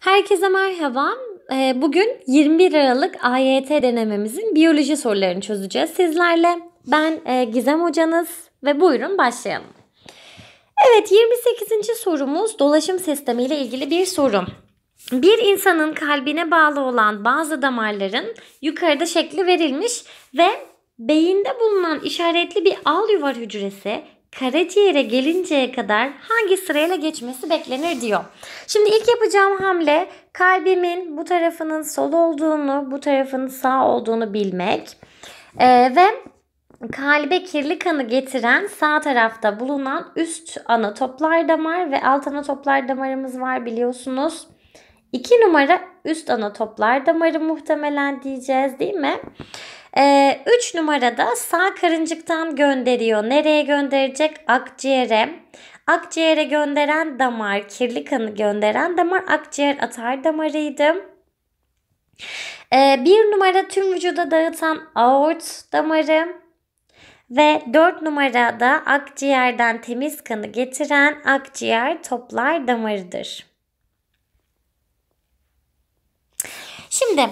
Herkese merhaba. Ee, bugün 21 Aralık AYT denememizin biyoloji sorularını çözeceğiz sizlerle. Ben e, Gizem hocanız ve buyurun başlayalım. Evet 28. sorumuz dolaşım sistemi ile ilgili bir soru. Bir insanın kalbine bağlı olan bazı damarların yukarıda şekli verilmiş ve beyinde bulunan işaretli bir al yuvar hücresi karaciğere gelinceye kadar hangi sırayla geçmesi beklenir diyor. Şimdi ilk yapacağım hamle kalbimin bu tarafının sol olduğunu, bu tarafının sağ olduğunu bilmek. Ee, ve kalbe kirli kanı getiren sağ tarafta bulunan üst ana toplar damar ve alt ana toplar damarımız var biliyorsunuz. İki numara üst ana toplar damarı muhtemelen diyeceğiz değil mi? Ee, numarada sağ karıncıktan gönderiyor. Nereye gönderecek? Akciğere. Akciğere gönderen damar, kirli kanı gönderen damar akciğer atar damarıydı. Ee, bir numara tüm vücuda dağıtan aort damarı. Ve 4 numarada akciğerden temiz kanı getiren akciğer toplar damarıdır. Şimdi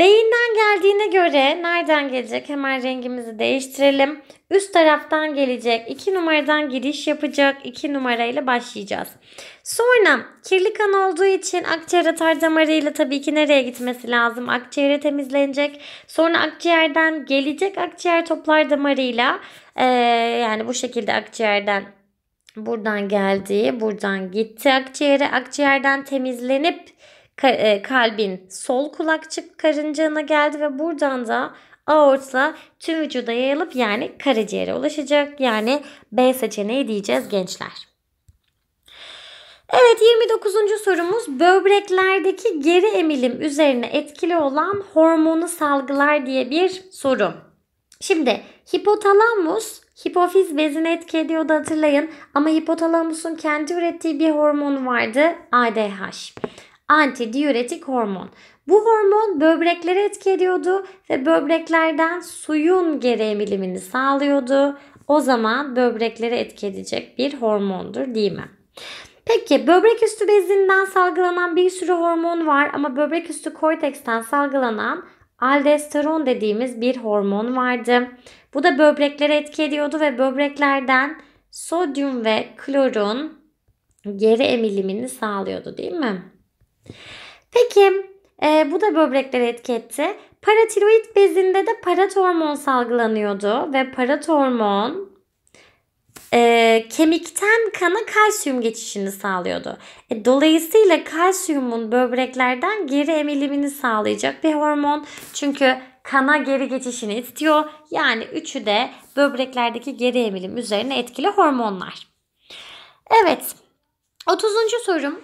Beyinden geldiğine göre nereden gelecek? Hemen rengimizi değiştirelim. Üst taraftan gelecek. 2 numaradan giriş yapacak. 2 numarayla başlayacağız. Sonra kirli kan olduğu için akciğer atar damarıyla tabii ki nereye gitmesi lazım? Akciğere temizlenecek. Sonra akciğerden gelecek akciğer toplar damarıyla ee, yani bu şekilde akciğerden buradan geldi, buradan gitti akciğere. Akciğerden temizlenip e, kalbin sol kulakçık karıncağına geldi ve buradan da aortla tüm vücuda yayılıp yani karaciğere ulaşacak. Yani B seçeneği diyeceğiz gençler. Evet 29. sorumuz böbreklerdeki geri emilim üzerine etkili olan hormonu salgılar diye bir soru. Şimdi hipotalamus hipofiz bezine etki ediyordu hatırlayın ama hipotalamusun kendi ürettiği bir hormonu vardı ADH antidiüretik hormon. Bu hormon böbreklere etki ediyordu ve böbreklerden suyun geri emilimini sağlıyordu. O zaman böbreklere etki edecek bir hormondur değil mi? Peki böbrek üstü bezinden salgılanan bir sürü hormon var ama böbrek üstü korteksten salgılanan aldosteron dediğimiz bir hormon vardı. Bu da böbreklere etki ediyordu ve böbreklerden sodyum ve klorun geri emilimini sağlıyordu değil mi? Peki e, bu da böbreklere etki etti. Paratiroid bezinde de paratormon salgılanıyordu ve paratormon e, kemikten kana kalsiyum geçişini sağlıyordu. E, dolayısıyla kalsiyumun böbreklerden geri emilimini sağlayacak bir hormon. Çünkü kana geri geçişini istiyor. Yani üçü de böbreklerdeki geri emilim üzerine etkili hormonlar. Evet, 30. sorum.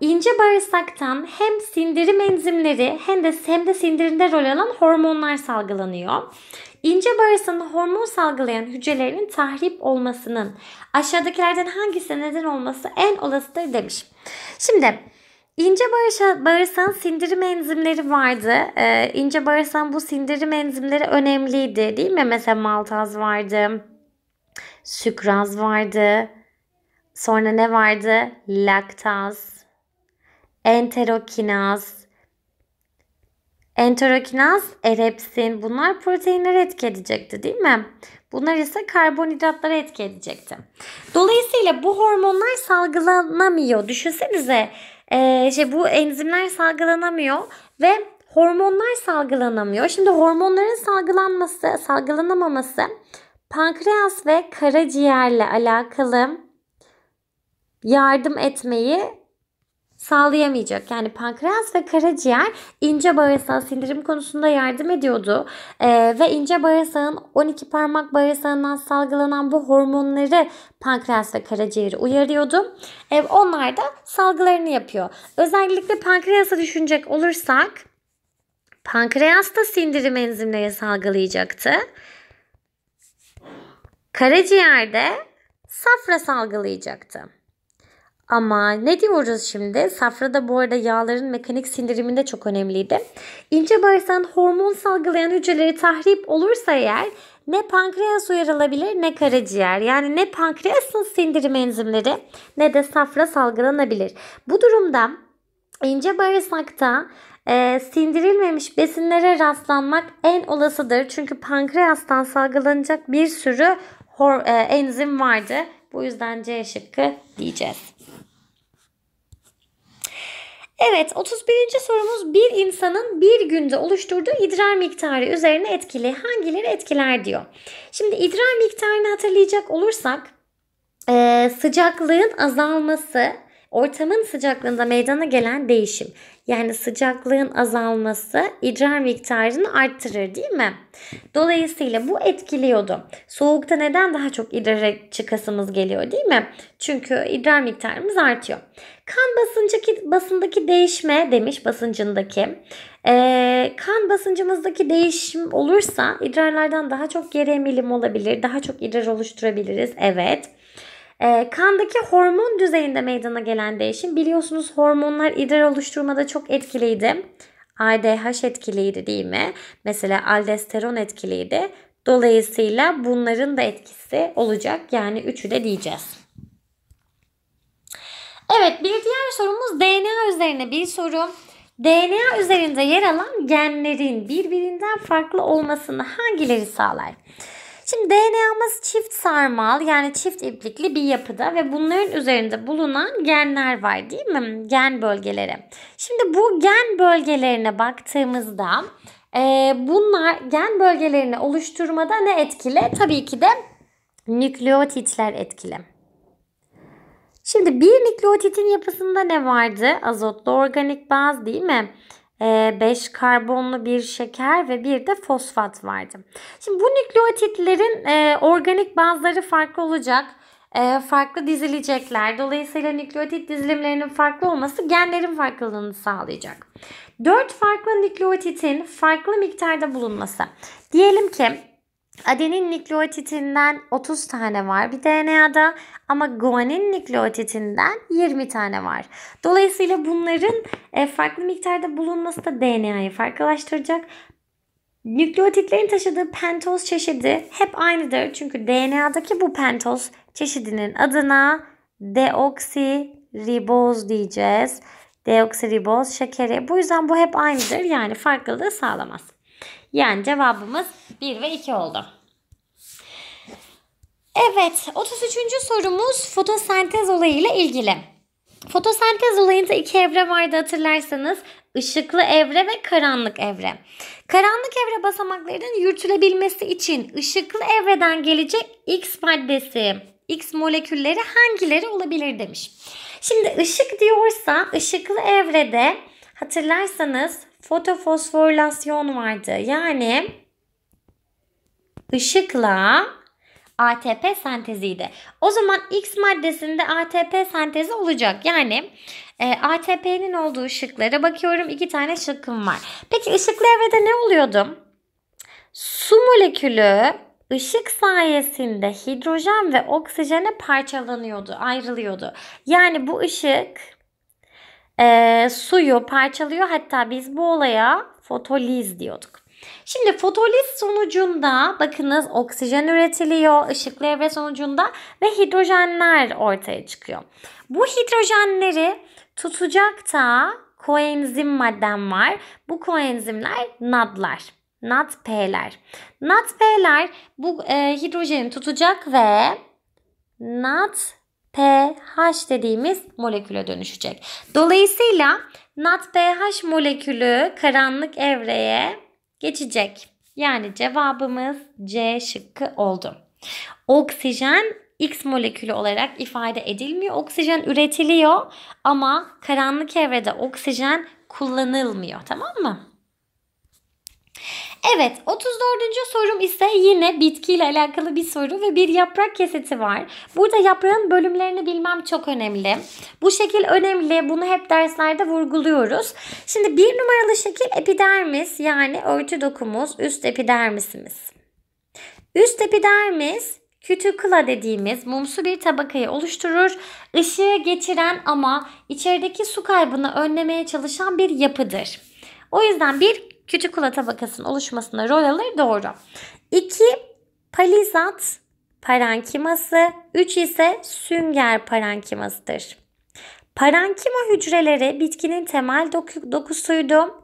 İnce bağırsaktan hem sindirim enzimleri hem de hem de sindirimde rol alan hormonlar salgılanıyor. İnce bağırsağın hormon salgılayan hücrelerinin tahrip olmasının aşağıdakilerden hangisi neden olması en olasıdır demiş. Şimdi İnce bağırsa, bağırsağın sindirim enzimleri vardı. Ee, ince bağırsağın bu sindirim enzimleri önemliydi değil mi? Mesela maltaz vardı, sükraz vardı, Sonra ne vardı? Laktaz, enterokinaz, enterokinaz, erepsin. Bunlar proteinleri etki edecekti değil mi? Bunlar ise karbonhidratlara etki edecekti. Dolayısıyla bu hormonlar salgılanamıyor. Düşünsenize e, şey bu enzimler salgılanamıyor ve hormonlar salgılanamıyor. Şimdi hormonların salgılanması, salgılanamaması pankreas ve karaciğerle alakalı yardım etmeyi sağlayamayacak. Yani pankreas ve karaciğer ince bağırsağı sindirim konusunda yardım ediyordu. Ee, ve ince bağırsağın 12 parmak bağırsağından salgılanan bu hormonları pankreas ve karaciğeri uyarıyordu. Ee, onlar da salgılarını yapıyor. Özellikle pankreası düşünecek olursak pankreas da sindirim enzimleri salgılayacaktı. Karaciğerde safra salgılayacaktı. Ama ne diyoruz şimdi? Safra da bu arada yağların mekanik sindiriminde çok önemliydi. İnce bağırsağın hormon salgılayan hücreleri tahrip olursa eğer ne pankreas uyarılabilir ne karaciğer. Yani ne pankreasın sindirim enzimleri ne de safra salgılanabilir. Bu durumda ince bağırsakta e, sindirilmemiş besinlere rastlanmak en olasıdır. Çünkü pankreastan salgılanacak bir sürü hor, e, enzim vardı. Bu yüzden C şıkkı diyeceğiz. Evet 31. sorumuz bir insanın bir günde oluşturduğu idrar miktarı üzerine etkili hangileri etkiler diyor. Şimdi idrar miktarını hatırlayacak olursak sıcaklığın azalması Ortamın sıcaklığında meydana gelen değişim yani sıcaklığın azalması idrar miktarını arttırır değil mi? Dolayısıyla bu etkiliyordu. Soğukta neden daha çok idrara çıkasımız geliyor değil mi? Çünkü idrar miktarımız artıyor. Kan basıncındaki, basındaki değişme demiş basıncındaki. Ee, kan basıncımızdaki değişim olursa idrarlardan daha çok geri emilim olabilir. Daha çok idrar oluşturabiliriz. Evet. E, kandaki hormon düzeyinde meydana gelen değişim biliyorsunuz hormonlar idrar oluşturmada çok etkiliydi. ADH etkiliydi değil mi? Mesela aldosteron etkiliydi. Dolayısıyla bunların da etkisi olacak. Yani üçü de diyeceğiz. Evet bir diğer sorumuz DNA üzerine bir soru. DNA üzerinde yer alan genlerin birbirinden farklı olmasını hangileri sağlar? Şimdi DNA'mız çift sarmal yani çift iplikli bir yapıda ve bunların üzerinde bulunan genler var değil mi? Gen bölgeleri. Şimdi bu gen bölgelerine baktığımızda e, bunlar gen bölgelerini oluşturmada ne etkili? Tabii ki de nükleotitler etkili. Şimdi bir nükleotitin yapısında ne vardı? Azotlu organik baz değil mi? 5 ee, karbonlu bir şeker ve bir de fosfat vardı. Şimdi bu nükleotitlerin e, organik bazları farklı olacak e, farklı dizilecekler. Dolayısıyla nükleotit dizilimlerinin farklı olması genlerin farklılığını sağlayacak. 4 farklı nükleotitin farklı miktarda bulunması. Diyelim ki Adenin nükleotidinden 30 tane var bir DNA'da ama guanin nükleotidinden 20 tane var. Dolayısıyla bunların e, farklı miktarda bulunması da DNA'yı farklılaştıracak. Nükleotitlerin taşıdığı pentoz çeşidi hep aynıdır. Çünkü DNA'daki bu pentoz çeşidinin adına deoksiriboz diyeceğiz. Deoksiriboz şekeri. Bu yüzden bu hep aynıdır. Yani farklılığı sağlamaz. Yani cevabımız 1 ve 2 oldu. Evet 33. sorumuz fotosentez olayıyla ilgili. Fotosentez olayında iki evre vardı hatırlarsanız. Işıklı evre ve karanlık evre. Karanlık evre basamaklarının yürütülebilmesi için ışıklı evreden gelecek X maddesi, X molekülleri hangileri olabilir demiş. Şimdi ışık diyorsa ışıklı evrede hatırlarsanız fotofosforilasyon vardı. Yani ışıkla ATP senteziydi. O zaman X maddesinde ATP sentezi olacak. Yani e, ATP'nin olduğu ışıklara bakıyorum. iki tane şıkkım var. Peki ışıklı evrede ne oluyordum? Su molekülü ışık sayesinde hidrojen ve oksijene parçalanıyordu, ayrılıyordu. Yani bu ışık e, suyu parçalıyor. Hatta biz bu olaya fotoliz diyorduk. Şimdi fotoliz sonucunda bakınız oksijen üretiliyor ışıklı evre sonucunda ve hidrojenler ortaya çıkıyor. Bu hidrojenleri tutacak da koenzim maddem var. Bu koenzimler NAD'lar. NADP'ler. NADP'ler bu e, hidrojeni tutacak ve NAD pH dediğimiz moleküle dönüşecek. Dolayısıyla nat pH molekülü karanlık evreye geçecek. Yani cevabımız C şıkkı oldu. Oksijen X molekülü olarak ifade edilmiyor. Oksijen üretiliyor ama karanlık evrede oksijen kullanılmıyor. Tamam mı? Evet 34. sorum ise yine bitkiyle alakalı bir soru ve bir yaprak keseti var. Burada yaprağın bölümlerini bilmem çok önemli. Bu şekil önemli. Bunu hep derslerde vurguluyoruz. Şimdi bir numaralı şekil epidermis yani örtü dokumuz üst epidermisimiz. Üst epidermis kütükula dediğimiz mumsu bir tabakayı oluşturur. Işığı geçiren ama içerideki su kaybını önlemeye çalışan bir yapıdır. O yüzden bir küçük kula tabakasının oluşmasına rol alır doğru. 2 palizat parenkiması, 3 ise sünger parenkimasıdır. Parenkima hücreleri bitkinin temel doku, dokusuydu.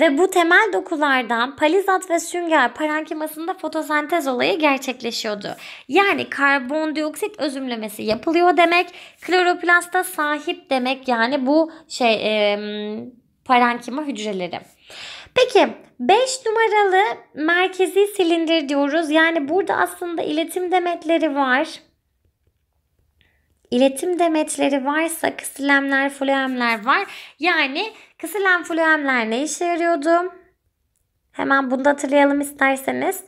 Ve bu temel dokulardan palizat ve sünger parenkimasında fotosentez olayı gerçekleşiyordu. Yani karbondioksit özümlemesi yapılıyor demek. kloroplasta sahip demek yani bu şey e, parenkima hücreleri. Peki 5 numaralı merkezi silindir diyoruz. Yani burada aslında iletim demetleri var. İletim demetleri varsa kısilemler, floemler var. Yani kısilem, floemler ne işe yarıyordu? Hemen bunu da hatırlayalım isterseniz.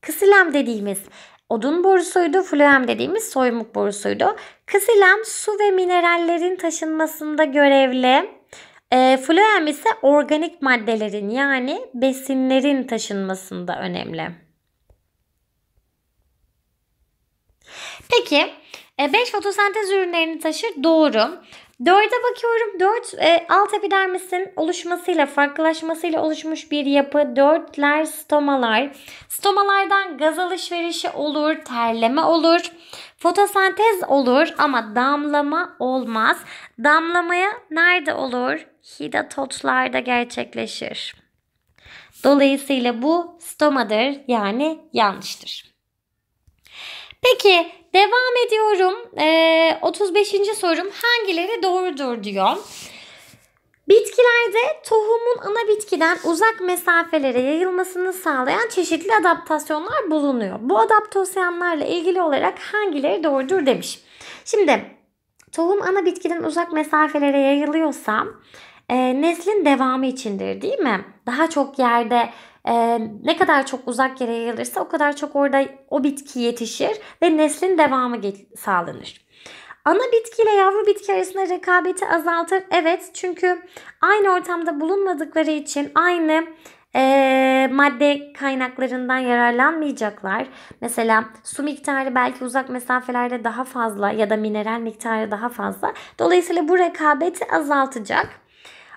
Kısilem dediğimiz odun borusuydu, floem dediğimiz soymuk borusuydu. Kısilem su ve minerallerin taşınmasında görevli. E, ee, floem ise organik maddelerin yani besinlerin taşınmasında önemli. Peki 5 e, fotosentez ürünlerini taşır doğru. 4'e bakıyorum. 4 e, alt epidermisin oluşmasıyla, farklılaşmasıyla oluşmuş bir yapı. 4'ler stomalar. Stomalardan gaz alışverişi olur, terleme olur. Fotosentez olur ama damlama olmaz. Damlamaya nerede olur? Hidatotlarda gerçekleşir. Dolayısıyla bu stomadır yani yanlıştır. Peki devam ediyorum. Ee, 35. sorum hangileri doğrudur diyor. Bitkilerde tohumun ana bitkiden uzak mesafelere yayılmasını sağlayan çeşitli adaptasyonlar bulunuyor. Bu adaptasyonlarla ilgili olarak hangileri doğrudur demiş. Şimdi tohum ana bitkiden uzak mesafelere yayılıyorsa e, neslin devamı içindir değil mi? Daha çok yerde e, ne kadar çok uzak yere yayılırsa o kadar çok orada o bitki yetişir ve neslin devamı sağlanır. Ana bitki ile yavru bitki arasında rekabeti azaltır. Evet çünkü aynı ortamda bulunmadıkları için aynı e, madde kaynaklarından yararlanmayacaklar. Mesela su miktarı belki uzak mesafelerde daha fazla ya da mineral miktarı daha fazla. Dolayısıyla bu rekabeti azaltacak.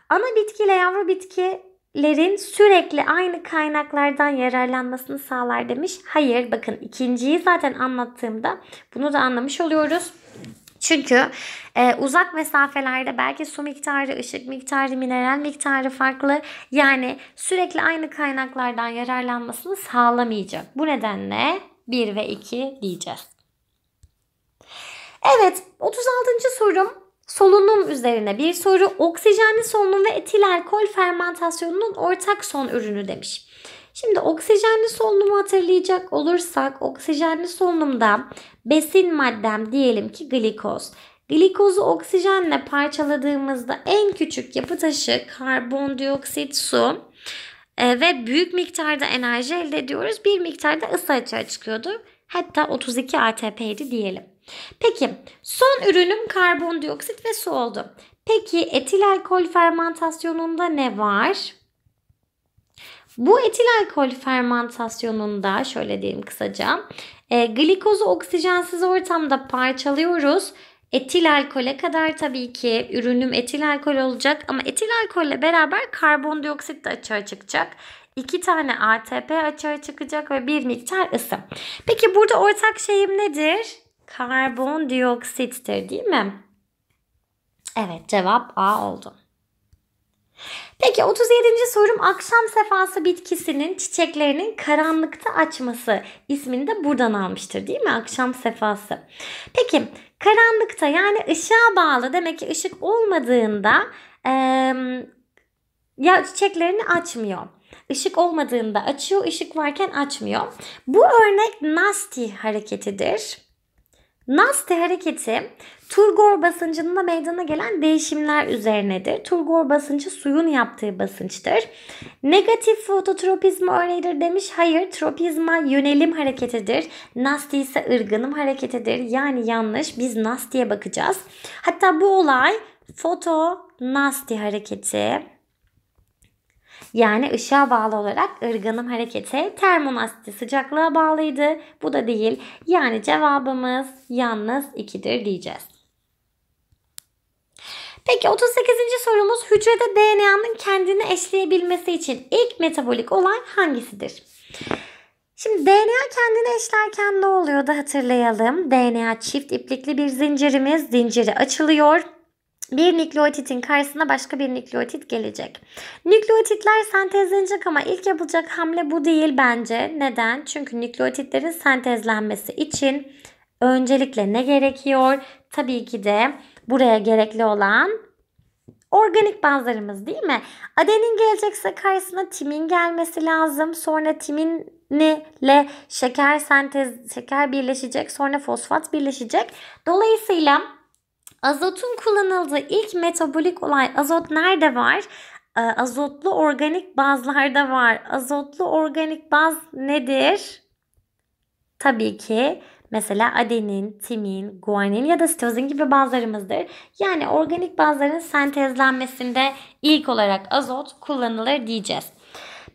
Ana bitki ile yavru bitkilerin sürekli aynı kaynaklardan yararlanmasını sağlar demiş. Hayır bakın ikinciyi zaten anlattığımda bunu da anlamış oluyoruz. Çünkü e, uzak mesafelerde belki su miktarı, ışık miktarı, mineral miktarı farklı. Yani sürekli aynı kaynaklardan yararlanmasını sağlamayacak. Bu nedenle 1 ve 2 diyeceğiz. Evet 36. sorum Solunum üzerine bir soru oksijenli solunum ve etil alkol fermentasyonunun ortak son ürünü demiş. Şimdi oksijenli solunumu hatırlayacak olursak oksijenli solunumda besin maddem diyelim ki glikoz. Glikozu oksijenle parçaladığımızda en küçük yapı taşı karbondioksit, su e, ve büyük miktarda enerji elde ediyoruz. Bir miktarda ısı açığa çıkıyordu. Hatta 32 ATP'ydi diyelim. Peki son ürünüm karbondioksit ve su oldu. Peki etil alkol fermentasyonunda ne var? Bu etil alkol fermentasyonunda şöyle diyeyim kısaca e, glikozu oksijensiz ortamda parçalıyoruz. Etil alkole kadar tabii ki ürünüm etil alkol olacak ama etil alkolle beraber karbondioksit de açığa çıkacak. 2 tane ATP açığa çıkacak ve bir miktar ısı. Peki burada ortak şeyim nedir? Karbondioksittir değil mi? Evet cevap A oldu. Peki 37. sorum akşam sefası bitkisinin çiçeklerinin karanlıkta açması ismini de buradan almıştır değil mi? Akşam sefası. Peki karanlıkta yani ışığa bağlı demek ki ışık olmadığında e, ya çiçeklerini açmıyor. Işık olmadığında açıyor, ışık varken açmıyor. Bu örnek nasty hareketidir. Nas hareketi Turgor basıncında meydana gelen değişimler üzerinedir. Turgor basıncı suyun yaptığı basınçtır. Negatif fototropizma örneğidir demiş. Hayır, tropizma yönelim hareketidir. Nasti ise ırgınım hareketidir. Yani yanlış. Biz Nasti'ye bakacağız. Hatta bu olay foto Nasti hareketi yani ışığa bağlı olarak ırganım harekete termonasti sıcaklığa bağlıydı. Bu da değil. Yani cevabımız yalnız 2'dir diyeceğiz. Peki 38. sorumuz hücrede DNA'nın kendini eşleyebilmesi için ilk metabolik olay hangisidir? Şimdi DNA kendini eşlerken ne oluyor da hatırlayalım. DNA çift iplikli bir zincirimiz. Zinciri açılıyor bir nükleotitin karşısına başka bir nükleotit gelecek. Nükleotitler sentezlenecek ama ilk yapılacak hamle bu değil bence. Neden? Çünkü nükleotitlerin sentezlenmesi için öncelikle ne gerekiyor? Tabii ki de buraya gerekli olan organik bazlarımız değil mi? Adenin gelecekse karşısına timin gelmesi lazım. Sonra timin ile şeker sentez şeker birleşecek, sonra fosfat birleşecek. Dolayısıyla Azotun kullanıldığı ilk metabolik olay azot nerede var? Ee, azotlu organik bazlarda var. Azotlu organik baz nedir? Tabii ki Mesela adenin, timin, guanin ya da sitozin gibi bazlarımızdır. Yani organik bazların sentezlenmesinde ilk olarak azot kullanılır diyeceğiz.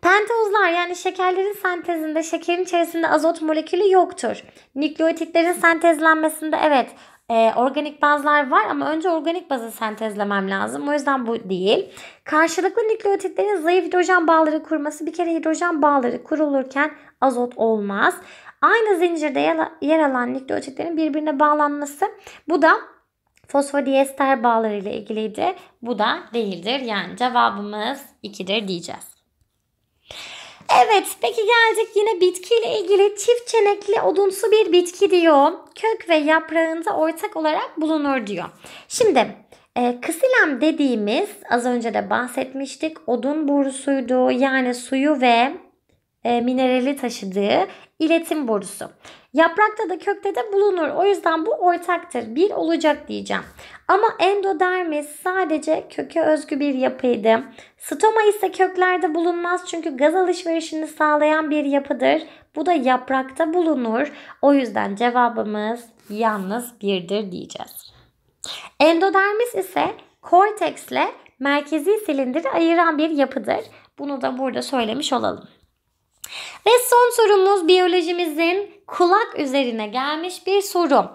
Pentozlar yani şekerlerin sentezinde şekerin içerisinde azot molekülü yoktur. Nükleotitlerin sentezlenmesinde evet e, organik bazlar var ama önce organik bazı sentezlemem lazım. O yüzden bu değil. Karşılıklı nükleotitlerin zayıf hidrojen bağları kurması bir kere hidrojen bağları kurulurken azot olmaz. Aynı zincirde yer alan nükleotitlerin birbirine bağlanması bu da fosfodiester bağları ile ilgiliydi. Bu da değildir. Yani cevabımız 2'dir diyeceğiz. Evet peki geldik yine bitkiyle ilgili çift çenekli odunsu bir bitki diyor. Kök ve yaprağında ortak olarak bulunur diyor. Şimdi e, kısilem dediğimiz az önce de bahsetmiştik odun borusuydu. Yani suyu ve e, minerali taşıdığı iletim borusu. Yaprakta da kökte de bulunur. O yüzden bu ortaktır. Bir olacak diyeceğim. Ama endodermis sadece köke özgü bir yapıydı. Stoma ise köklerde bulunmaz çünkü gaz alışverişini sağlayan bir yapıdır. Bu da yaprakta bulunur. O yüzden cevabımız yalnız birdir diyeceğiz. Endodermis ise korteksle merkezi silindiri ayıran bir yapıdır. Bunu da burada söylemiş olalım. Ve son sorumuz biyolojimizin kulak üzerine gelmiş bir soru.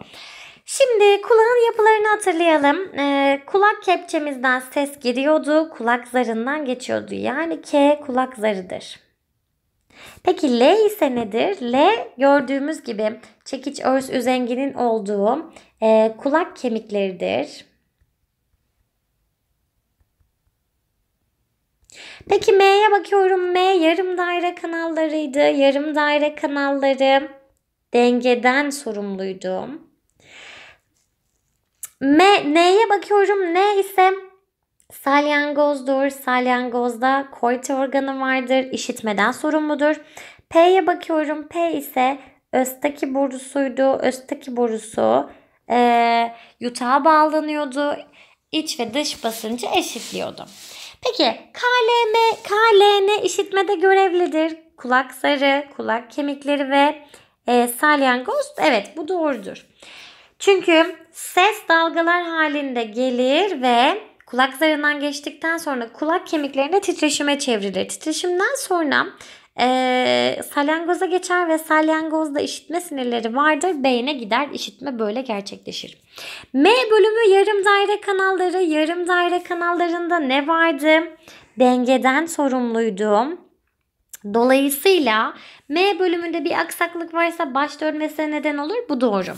Şimdi kulağın yapılarını hatırlayalım. Ee, kulak kepçemizden ses giriyordu, kulak zarından geçiyordu. Yani K kulak zarıdır. Peki L ise nedir? L gördüğümüz gibi çekiç örs üzenginin olduğu e, kulak kemikleridir. Peki M'ye bakıyorum. M yarım daire kanallarıydı. Yarım daire kanalları dengeden sorumluydu. M, N'ye bakıyorum. N ise salyangozdur. Salyangozda koite organı vardır. İşitmeden sorumludur. P'ye bakıyorum. P ise östaki borusuydu. Östaki borusu e, yutağa bağlanıyordu. İç ve dış basıncı eşitliyordu. Peki KLM, KLN işitmede görevlidir. Kulak zarı, kulak kemikleri ve e, salyangoz. Evet bu doğrudur. Çünkü ses dalgalar halinde gelir ve kulak zarından geçtikten sonra kulak kemiklerinde titreşime çevrilir. Titreşimden sonra e, salyangoza geçer ve salyangozda işitme sinirleri vardır. Beyne gider, işitme böyle gerçekleşir. M bölümü yarım daire kanalları. Yarım daire kanallarında ne vardı? Dengeden sorumluydum. Dolayısıyla M bölümünde bir aksaklık varsa baş dönmesine neden olur. Bu doğru.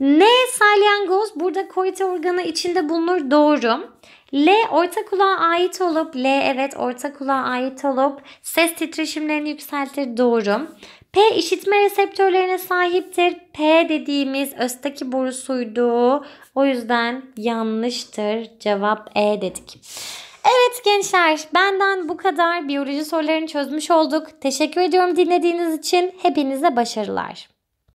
N salyangoz burada koite organı içinde bulunur. Doğru. L orta kulağa ait olup, L evet orta kulağa ait olup ses titreşimlerini yükseltir doğru. P işitme reseptörlerine sahiptir. P dediğimiz östaki borusuydu. O yüzden yanlıştır. Cevap E dedik. Evet gençler benden bu kadar. Biyoloji sorularını çözmüş olduk. Teşekkür ediyorum dinlediğiniz için. Hepinize başarılar.